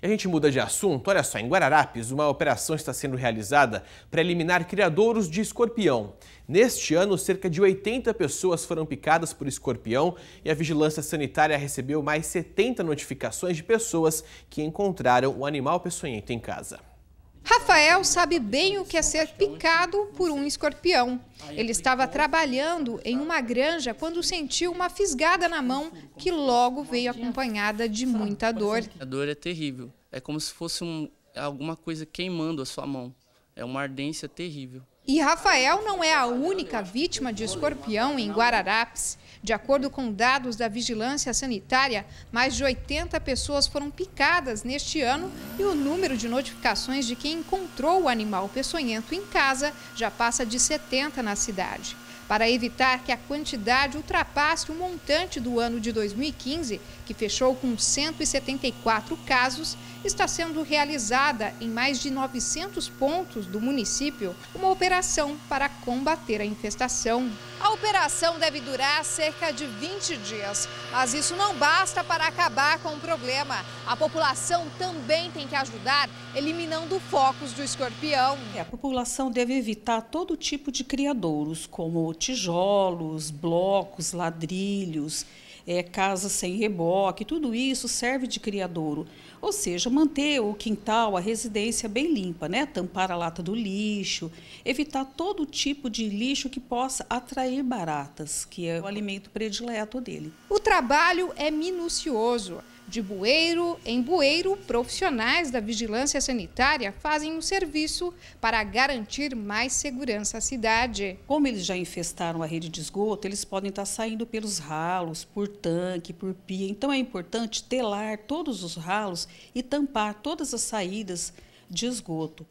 E a gente muda de assunto. Olha só, em Guararapes, uma operação está sendo realizada para eliminar criadouros de escorpião. Neste ano, cerca de 80 pessoas foram picadas por escorpião e a vigilância sanitária recebeu mais 70 notificações de pessoas que encontraram o animal peçonhento em casa. Rafael sabe bem o que é ser picado por um escorpião. Ele estava trabalhando em uma granja quando sentiu uma fisgada na mão que logo veio acompanhada de muita dor. A dor é terrível. É como se fosse um, alguma coisa queimando a sua mão. É uma ardência terrível. E Rafael não é a única vítima de escorpião em Guararapes. De acordo com dados da Vigilância Sanitária, mais de 80 pessoas foram picadas neste ano e o número de notificações de quem encontrou o animal peçonhento em casa já passa de 70 na cidade. Para evitar que a quantidade ultrapasse o montante do ano de 2015, que fechou com 174 casos, está sendo realizada em mais de 900 pontos do município uma operação para combater a infestação. A operação deve durar cerca de 20 dias, mas isso não basta para acabar com o problema. A população também tem que ajudar eliminando focos do escorpião. É, a população deve evitar todo tipo de criadouros, como tijolos, blocos, ladrilhos, é, casas sem reboque, tudo isso serve de criadouro. Ou seja, manter o quintal, a residência bem limpa, né? tampar a lata do lixo, evitar todo tipo de lixo que possa atrair baratas, que é o alimento predileto dele. O trabalho é minucioso. De bueiro em bueiro, profissionais da vigilância sanitária fazem um serviço para garantir mais segurança à cidade. Como eles já infestaram a rede de esgoto, eles podem estar saindo pelos ralos, por tanque, por pia. Então é importante telar todos os ralos e tampar todas as saídas de esgoto.